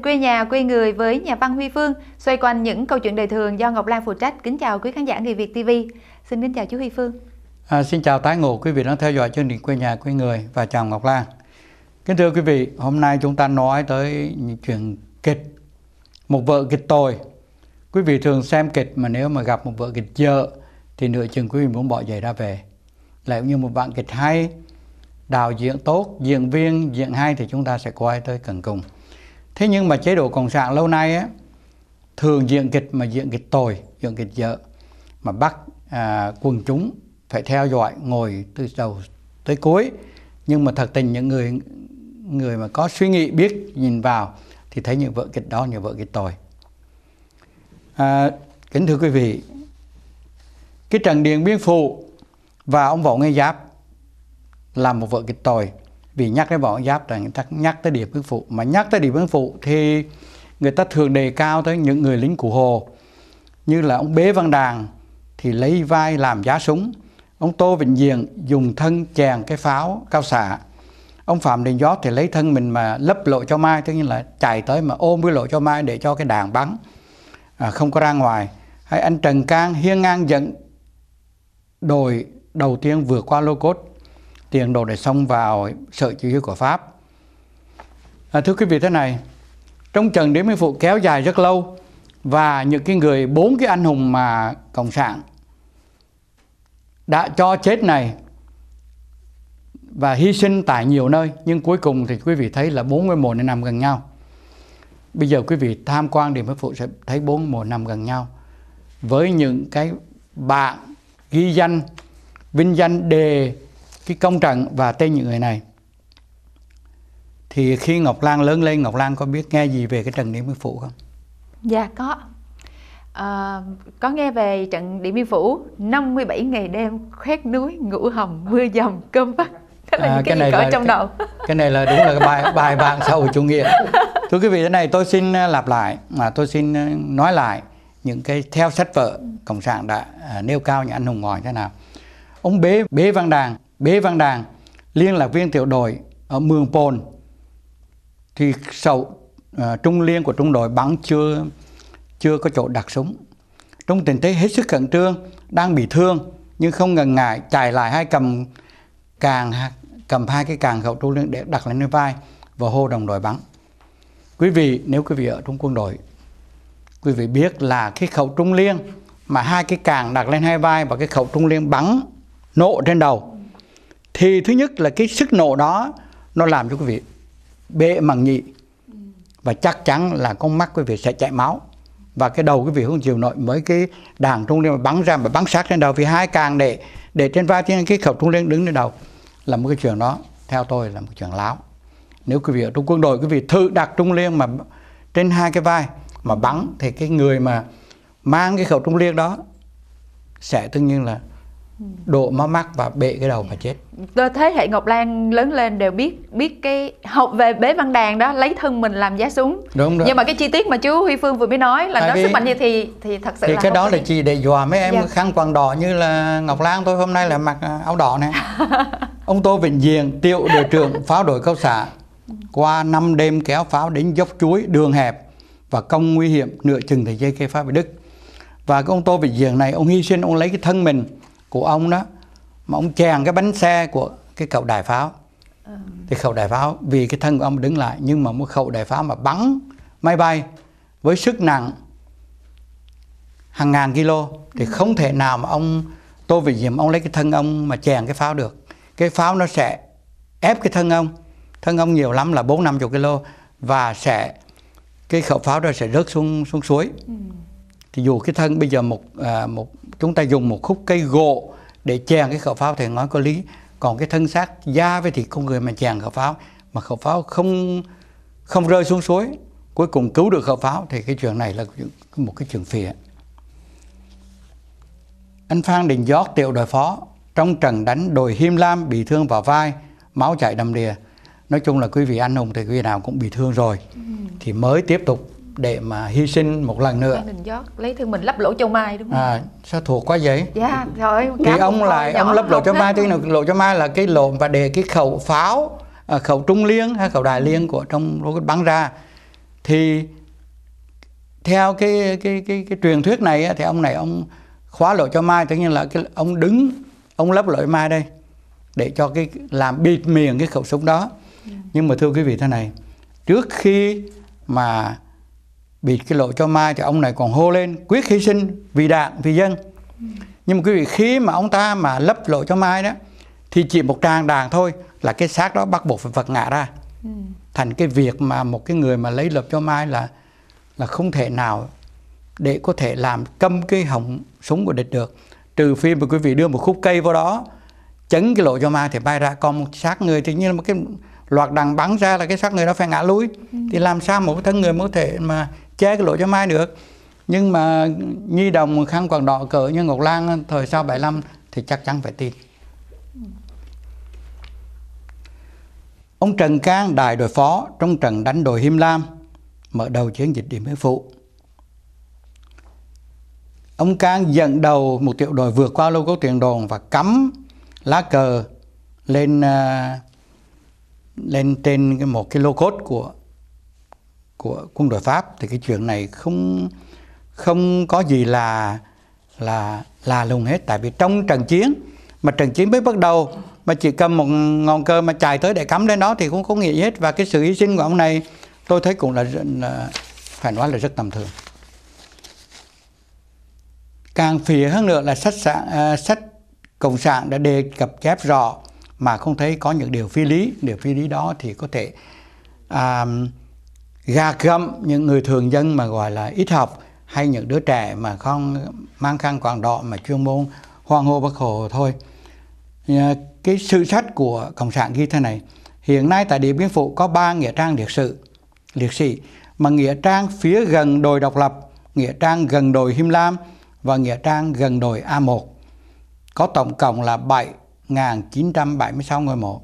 quê nhà quê người với nhà văn Huy Phương xoay quanh những câu chuyện đời thường do Ngọc Lan phụ trách. Kính chào quý khán giả Người Việt TV. Xin kính chào chú Huy Phương. À, xin chào tái ngộ quý vị đang theo dõi chương trình quê nhà quê người và chào Ngọc Lan. Kính thưa quý vị, hôm nay chúng ta nói tới những chuyện kịch, một vợ kịch tồi. Quý vị thường xem kịch mà nếu mà gặp một vợ kịch dở thì nửa chừng quý vị muốn bỏ giày ra về. Lại như một bạn kịch hay, đạo diễn tốt, diễn viên, diễn hay thì chúng ta sẽ quay tới cần cùng thế nhưng mà chế độ cộng sản lâu nay á, thường diện kịch mà diện kịch tồi diện kịch dở mà bắt à, quần chúng phải theo dõi ngồi từ đầu tới cuối nhưng mà thật tình những người người mà có suy nghĩ biết nhìn vào thì thấy những vợ kịch đó những vợ kịch tồi à, kính thưa quý vị cái trận điện biên phủ và ông võ nguyên giáp là một vợ kịch tồi vì nhắc đến võ giáp là người ta nhắc tới điệp ứng phụ mà nhắc tới điệp ứng phụ thì người ta thường đề cao tới những người lính cụ hồ như là ông bế văn đàn thì lấy vai làm giá súng ông tô vĩnh diện dùng thân chèn cái pháo cao xạ ông phạm đình Gió thì lấy thân mình mà lấp lộ cho mai tức là chạy tới mà ôm cái lộ cho mai để cho cái đàn bắn à, không có ra ngoài hay anh trần cang hiên ngang dẫn đội đầu tiên vượt qua lô cốt tiền đồ để xông vào sự chỉ huy của Pháp. À, thưa quý vị thế này, trong trận Điện Biên Phủ kéo dài rất lâu và những cái người bốn cái anh hùng mà cộng sản đã cho chết này và hy sinh tại nhiều nơi nhưng cuối cùng thì quý vị thấy là bốn ngôi mộ này nằm gần nhau. Bây giờ quý vị tham quan Điện Biên Phủ sẽ thấy bốn ngôi mộ nằm gần nhau với những cái bạn ghi danh vinh danh đề cái công trận và tên những người này thì khi Ngọc Lan lớn lên Ngọc Lan có biết nghe gì về cái trận Điện Biên Phủ không? Dạ có à, có nghe về trận Điện Biên Phủ 57 ngày đêm khoét núi ngũ hồng mưa dầm cơm vắt là à, cái, cái này có là, trong đầu cái này là đúng là cái bài bài vàng sau hội chủ nghĩa thưa quý vị thế này tôi xin ờ, lặp lại mà tôi xin ờ, nói lại những cái theo sách vở cộng sản đã à, nêu cao những anh hùng ngòi thế nào ông bế bế văn đàn Bế Văn Đàn, liên lạc viên tiểu đội ở Mường Pồn, thì sậu uh, à, trung liên của trung đội bắn chưa chưa có chỗ đặt súng. Trong tình thế hết sức khẩn trương, đang bị thương nhưng không ngần ngại chạy lại hai cầm càng cầm hai cái càng khẩu trung liên để đặt lên nơi vai và hô đồng đội bắn. Quý vị nếu quý vị ở trong quân đội, quý vị biết là cái khẩu trung liên mà hai cái càng đặt lên hai vai và cái khẩu trung liên bắn nộ trên đầu thì thứ nhất là cái sức nổ đó nó làm cho quý vị bệ màng nhị và chắc chắn là con mắt quý vị sẽ chảy máu và cái đầu quý vị không chịu nổi với cái đàn trung liên mà bắn ra mà bắn sát trên đầu vì hai càng để để trên vai trên cái khẩu trung liên đứng lên đầu là một cái chuyện đó theo tôi là một chuyện láo nếu quý vị ở trong quân đội quý vị thử đặt trung liên mà trên hai cái vai mà bắn thì cái người mà mang cái khẩu trung liên đó sẽ tự nhiên là độ mà mắc và bệ cái đầu mà chết Tôi thế hệ ngọc lan lớn lên đều biết biết cái học về bế văn đàn đó lấy thân mình làm giá súng đúng rồi nhưng mà cái chi tiết mà chú huy phương vừa mới nói là Tại nó sức mạnh như thì thì thật sự thì là cái đó là chỉ để dọa mấy em dạ. khăn quàng đỏ như là ngọc lan tôi hôm nay là mặc à, áo đỏ này ông tô vĩnh diện tiệu đội trưởng pháo đội cao xã qua năm đêm kéo pháo đến dốc chuối đường hẹp và công nguy hiểm nửa chừng thì dây cây pháo bị đứt và cái ông tô vĩnh diện này ông hy sinh ông lấy cái thân mình của ông đó mà ông chèn cái bánh xe của cái khẩu đại pháo ờ. thì khẩu đại pháo vì cái thân của ông đứng lại nhưng mà một khẩu đại pháo mà bắn máy bay với sức nặng hàng ngàn kilo thì ừ. không thể nào mà ông tôi về diệm ông lấy cái thân ông mà chèn cái pháo được cái pháo nó sẽ ép cái thân ông thân ông nhiều lắm là bốn năm chục kilo và sẽ cái khẩu pháo đó sẽ rớt xuống xuống suối ừ. thì dù cái thân bây giờ một à, một chúng ta dùng một khúc cây gỗ để chèn cái khẩu pháo thì nói có lý còn cái thân xác da với thịt con người mà chèn khẩu pháo mà khẩu pháo không không rơi xuống suối cuối cùng cứu được khẩu pháo thì cái chuyện này là một cái chuyện phìa anh Phan Đình Giót tiểu đội phó trong trận đánh đồi Him Lam bị thương vào vai máu chảy đầm đìa nói chung là quý vị anh hùng thì quý vị nào cũng bị thương rồi ừ. thì mới tiếp tục để mà hy sinh một lần nữa Ninh York lấy thương mình lấp lỗ cho mai đúng không? À, sao thuộc quá vậy? Dạ, rồi. Thì ông lại ông lấp lỗ cho mai tức nào lỗ cho mai là cái lỗ và để cái khẩu pháo à, khẩu trung liên hay khẩu đại ừ. liên của trong rocket bắn ra thì theo cái cái cái cái, cái truyền thuyết này thì ông này ông khóa lỗ cho mai tự nhiên là cái ông đứng ông lấp lỗ mai đây để cho cái làm bịt miệng cái khẩu súng đó. Ừ. Nhưng mà thưa quý vị thế này, trước khi mà bị cái lỗ cho mai thì ông này còn hô lên quyết hy sinh vì đảng vì dân nhưng mà quý vị khi mà ông ta mà lấp lỗ cho mai đó thì chỉ một tràng đàn thôi là cái xác đó bắt buộc phải vật ngã ra ừ. thành cái việc mà một cái người mà lấy lợp cho mai là là không thể nào để có thể làm câm cái họng súng của địch được trừ phi mà quý vị đưa một khúc cây vào đó chấn cái lỗ cho mai thì bay ra còn một xác người thì như là một cái loạt đạn bắn ra là cái xác người đó phải ngã lui ừ. thì làm sao một thân người có thể mà che cái lỗ cho mai được nhưng mà nhi đồng khăn quàng đỏ cỡ như ngọc lan thời sau 75 thì chắc chắn phải tin ông Trần Cang đại đội phó trong trận đánh đồi Him Lam mở đầu chiến dịch Điện Biên Phủ ông Cang dẫn đầu một tiểu đội vượt qua lô cốt tiền đồn và cắm lá cờ lên à, lên trên một cái lô cốt của của quân đội Pháp thì cái chuyện này không không có gì là là là lùng hết tại vì trong trận chiến mà trận chiến mới bắt đầu mà chỉ cầm một ngọn cờ mà chạy tới để cắm lên đó thì cũng không nghĩ gì hết và cái sự hy sinh của ông này tôi thấy cũng là, là phải nói là rất tầm thường càng phía hơn nữa là sách sản, à, sách cộng sản đã đề cập chép rõ mà không thấy có những điều phi lý điều phi lý đó thì có thể à, gạt gâm những người thường dân mà gọi là ít học hay những đứa trẻ mà không mang khăn quàng đỏ mà chuyên môn hoang hô bất hồ thôi ờ, cái sự sách của cộng sản ghi thế này hiện nay tại điện biên phủ có ba nghĩa trang liệt sự liệt sĩ mà nghĩa trang phía gần đồi độc lập nghĩa trang gần đồi him lam và nghĩa trang gần đồi a 1 có tổng cộng là 7.976 người mộ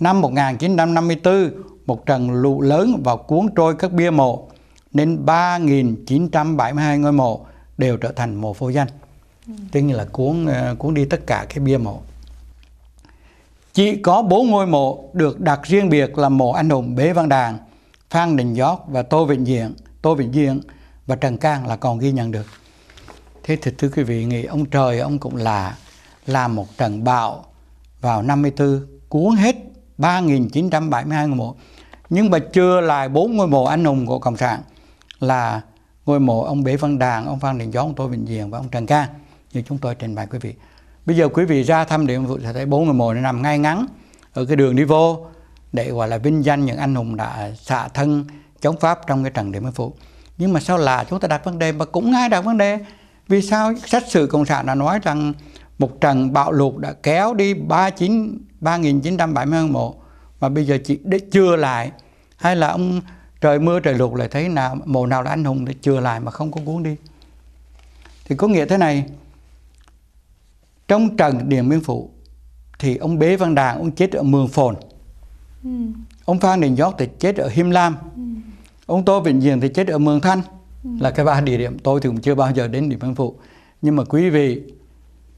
Năm 1954, một trận lũ lớn và cuốn trôi các bia mộ, nên 3.972 ngôi mộ đều trở thành mộ vô danh. Ừ. Tức là cuốn ờ, cuốn đi tất cả cái bia mộ. Chỉ có bốn ngôi mộ được đặt riêng biệt là mộ anh hùng Bế Văn Đàn, Phan Đình Giót và Tô Vĩnh Diện, Tô Vĩnh Diện và Trần Cang là còn ghi nhận được. Thế thì thưa quý vị, nghĩ ông trời ông cũng là làm một trận bạo vào 54 cuốn hết 3.972 ngôi mộ nhưng mà chưa lại 4 ngôi mộ anh hùng của cộng sản là ngôi mộ ông Bế Văn Đàn, ông Phan Đình Gió, ông Tô Bình Diền và ông Trần Ca. như chúng tôi trình bày quý vị. Bây giờ quý vị ra thăm địa vụ sẽ thấy 4 ngôi mộ này nằm ngay ngắn ở cái đường đi vô để gọi là vinh danh những anh hùng đã xạ thân chống Pháp trong cái trận Điện Biên Phủ. Nhưng mà sao là chúng ta đặt vấn đề mà cũng ngay đặt vấn đề vì sao sách sử Cộng sản đã nói rằng một trận bạo lụt đã kéo đi 39 3.970 mộ mà bây giờ chỉ để chưa lại hay là ông trời mưa trời lụt lại thấy nào mộ nào là anh hùng để chưa lại mà không có cuốn đi thì có nghĩa thế này trong trận điện biên phủ thì ông bế văn đàn ông chết ở mường phồn ừ. ông phan đình giót thì chết ở him lam ừ. ông tô vĩnh diện thì chết ở mường thanh ừ. là cái ba địa điểm tôi thì cũng chưa bao giờ đến điện biên phủ nhưng mà quý vị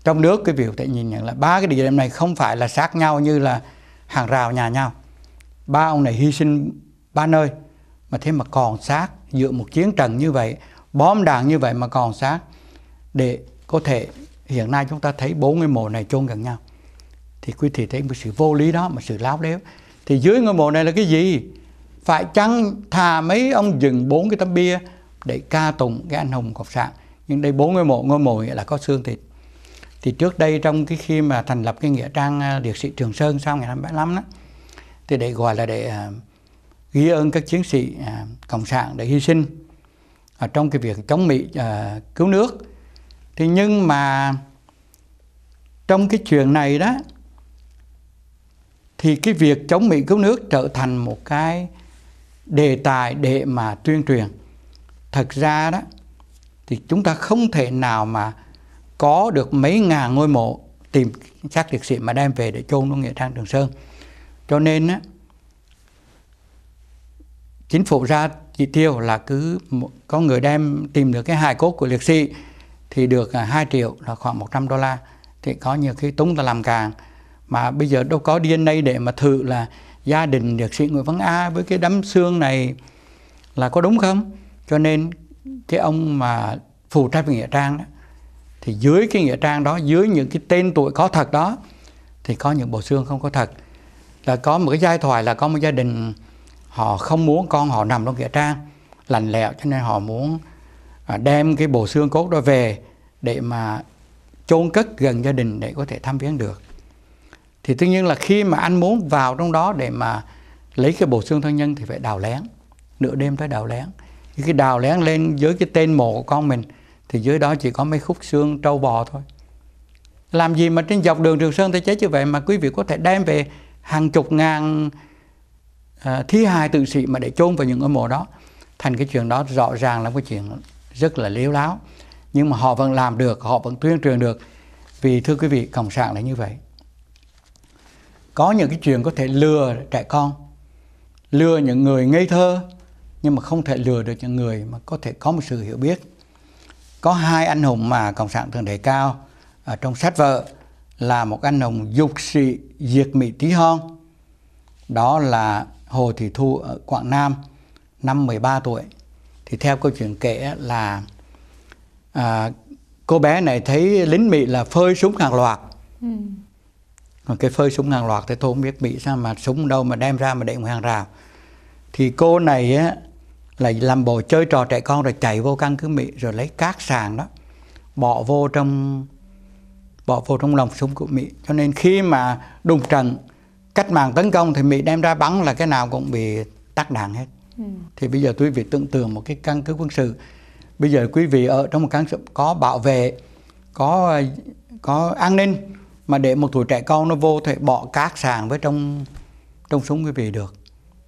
trong nước cái việc có thể nhìn nhận là ba cái địa điểm này không phải là sát nhau như là hàng rào nhà nhau ba ông này hy sinh ba nơi mà thế mà còn sát giữa một chiến trận như vậy bom đạn như vậy mà còn sát để có thể hiện nay chúng ta thấy bốn ngôi mộ này chôn gần nhau thì quý thị thấy một sự vô lý đó một sự láo đéo thì dưới ngôi mộ này là cái gì phải chăng thà mấy ông dừng bốn cái tấm bia để ca tụng cái anh hùng cộng sản nhưng đây bốn ngôi mộ ngôi mộ là có xương thịt thì trước đây trong cái khi mà thành lập cái nghĩa trang à, liệt sĩ Trường Sơn sau ngày năm 75 đó thì để gọi là để à, ghi ơn các chiến sĩ à, cộng sản để hy sinh ở trong cái việc chống Mỹ à, cứu nước thì nhưng mà trong cái chuyện này đó thì cái việc chống Mỹ cứu nước trở thành một cái đề tài để mà tuyên truyền thật ra đó thì chúng ta không thể nào mà có được mấy ngàn ngôi mộ tìm xác liệt sĩ mà đem về để chôn trong nghĩa trang Trường Sơn. Cho nên á, chính phủ ra chỉ tiêu là cứ có người đem tìm được cái hài cốt của liệt sĩ thì được 2 à, triệu là khoảng 100 đô la. Thì có nhiều khi túng ta làm càng mà bây giờ đâu có DNA để mà thử là gia đình liệt sĩ Nguyễn Văn A với cái đám xương này là có đúng không? Cho nên cái ông mà phụ trách về nghĩa trang đó thì dưới cái nghĩa trang đó dưới những cái tên tuổi có thật đó thì có những bộ xương không có thật là có một cái giai thoại là có một gia đình họ không muốn con họ nằm trong nghĩa trang lành lẹo cho nên họ muốn à, đem cái bộ xương cốt đó về để mà chôn cất gần gia đình để có thể thăm viếng được thì tất nhiên là khi mà anh muốn vào trong đó để mà lấy cái bộ xương thân nhân thì phải đào lén nửa đêm tới đào lén cái đào lén lên dưới cái tên mộ của con mình thì dưới đó chỉ có mấy khúc xương trâu bò thôi làm gì mà trên dọc đường Trường Sơn tôi chế như vậy mà quý vị có thể đem về hàng chục ngàn uh, à, thi hài tự sĩ mà để chôn vào những ngôi mộ đó thành cái chuyện đó rõ ràng là cái chuyện rất là liếu láo nhưng mà họ vẫn làm được họ vẫn tuyên truyền được vì thưa quý vị cộng sản là như vậy có những cái chuyện có thể lừa trẻ con lừa những người ngây thơ nhưng mà không thể lừa được những người mà có thể có một sự hiểu biết có hai anh hùng mà cộng sản thường đề cao ở trong sách vợ là một anh hùng dục sĩ diệt mỹ tí hon đó là Hồ Thị Thu ở Quảng Nam năm 13 tuổi thì theo câu chuyện kể là à, cô bé này thấy lính Mỹ là phơi súng hàng loạt ừ. cái phơi súng hàng loạt thì tôi không biết Mỹ sao mà súng đâu mà đem ra mà để ngoài hàng rào thì cô này á, là làm bộ chơi trò trẻ con rồi chạy vô căn cứ Mỹ rồi lấy cát sàng đó bỏ vô trong bỏ vô trong lòng súng của Mỹ cho nên khi mà đụng trận cách mạng tấn công thì Mỹ đem ra bắn là cái nào cũng bị tắt đạn hết ừ. thì bây giờ quý vị tưởng tượng một cái căn cứ quân sự bây giờ quý vị ở trong một căn cứ có bảo vệ có có an ninh mà để một tuổi trẻ con nó vô thể bỏ cát sàng với trong trong súng quý vị được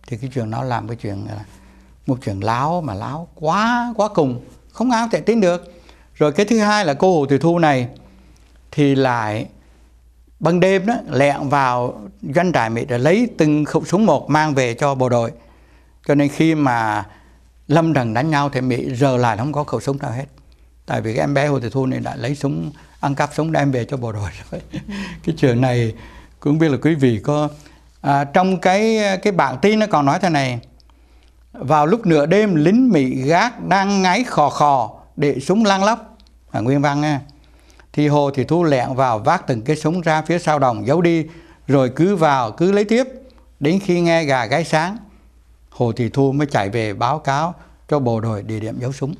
thì cái chuyện nó làm cái chuyện là một chuyện láo mà láo quá quá cùng không ai có thể tin được rồi cái thứ hai là cô hồ thủy thu này thì lại ban đêm đó lẹn vào doanh trại mỹ để lấy từng khẩu súng một mang về cho bộ đội cho nên khi mà lâm trần đánh nhau thì mỹ giờ lại không có khẩu súng nào hết tại vì cái em bé hồ thị thu này đã lấy súng ăn cắp súng đem về cho bộ đội rồi cái chuyện này cũng biết là quý vị có à, trong cái cái bản tin nó còn nói thế này vào lúc nửa đêm lính Mỹ gác đang ngáy khò khò để súng lang lóc. À, nguyên văn nha. Thì Hồ Thị Thu lẹn vào vác từng cái súng ra phía sau đồng giấu đi rồi cứ vào cứ lấy tiếp đến khi nghe gà gáy sáng Hồ Thị Thu mới chạy về báo cáo cho bộ đội địa điểm giấu súng.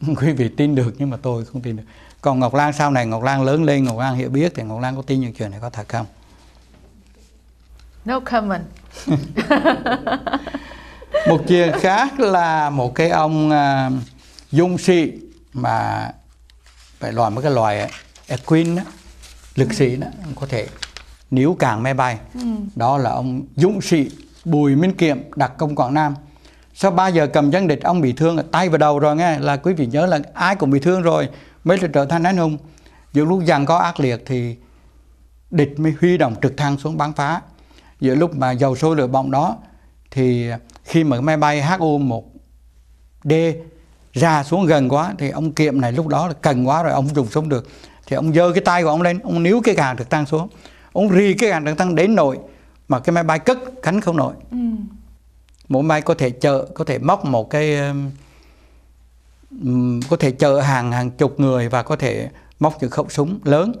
Quý vị tin được nhưng mà tôi không tin được. Còn Ngọc Lan sau này Ngọc Lan lớn lên, Ngọc Lan hiểu biết thì Ngọc Lan có tin những chuyện này có thật không? No comment. một chuyện khác là một cái ông uh, dung sĩ mà phải loại mấy cái loài Equin đó, lực sĩ đó có thể níu càng máy bay ừ. đó là ông dũng sĩ bùi minh kiệm đặc công quảng nam sau 3 giờ cầm chân địch ông bị thương tay và đầu rồi nghe là quý vị nhớ là ai cũng bị thương rồi mới là trở thành anh hùng giữa lúc giằng có ác liệt thì địch mới huy động trực thăng xuống bắn phá giữa lúc mà dầu sôi lửa bỏng đó thì khi mà máy bay HU-1D ra xuống gần quá thì ông kiệm này lúc đó là cần quá rồi ông dùng súng được thì ông giơ cái tay của ông lên ông níu cái càng được tăng xuống ông rì cái càng được tăng đến nội mà cái máy bay cất cánh không nổi ừ. mỗi máy có thể chở có thể móc một cái có thể chở hàng hàng chục người và có thể móc những khẩu súng lớn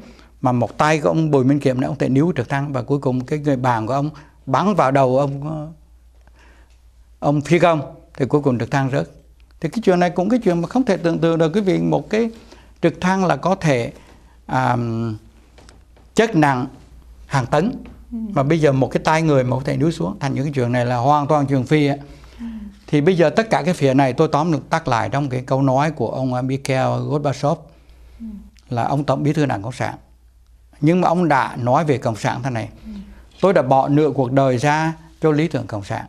mà một tay của ông Bùi Minh Kiệm đã ông thể níu trực thăng và cuối cùng cái người bàn của ông bắn vào đầu ông ờ, ông phi công thì cuối cùng trực thăng rớt thì cái chuyện này cũng cái chuyện mà không thể tưởng tượng được cái việc một cái trực thăng là có thể à, chất nặng hàng tấn ừ. mà bây giờ một cái tay người mà có thể níu xuống thành những cái chuyện này là hoàn toàn trường phi ấy. Ừ. thì bây giờ tất cả cái phía này tôi tóm được tắt lại trong cái câu nói của ông ờ, Mikhail Gorbachev ừ. là ông tổng bí thư đảng cộng sản nhưng mà ông đã nói về cộng sản thế này tôi đã bỏ nửa cuộc đời ra cho lý tưởng cộng sản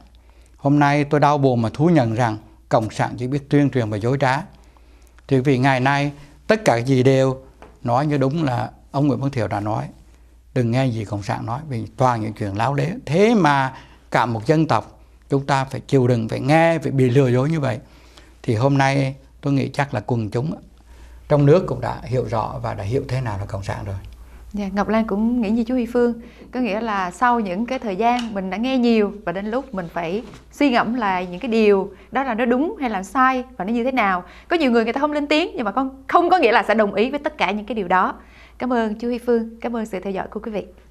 hôm nay tôi đau buồn mà thú nhận rằng cộng sản chỉ biết tuyên truyền và dối trá thì vì ngày nay tất cả gì đều nói như đúng là ông Nguyễn Văn Thiệu đã nói đừng nghe gì cộng sản nói vì toàn những chuyện láo lế thế mà cả một dân tộc chúng ta phải chịu đựng phải nghe phải bị lừa dối như vậy thì hôm nay tôi nghĩ chắc là quần chúng trong nước cũng đã hiểu rõ và đã hiểu thế nào là cộng sản rồi Dạ, Ngọc Lan cũng nghĩ như chú Huy Phương Có nghĩa là sau những cái thời gian mình đã nghe nhiều Và đến lúc mình phải suy ngẫm lại những cái điều Đó là nó đúng hay là sai và nó như thế nào Có nhiều người người ta không lên tiếng Nhưng mà con không có nghĩa là sẽ đồng ý với tất cả những cái điều đó Cảm ơn chú Huy Phương Cảm ơn sự theo dõi của quý vị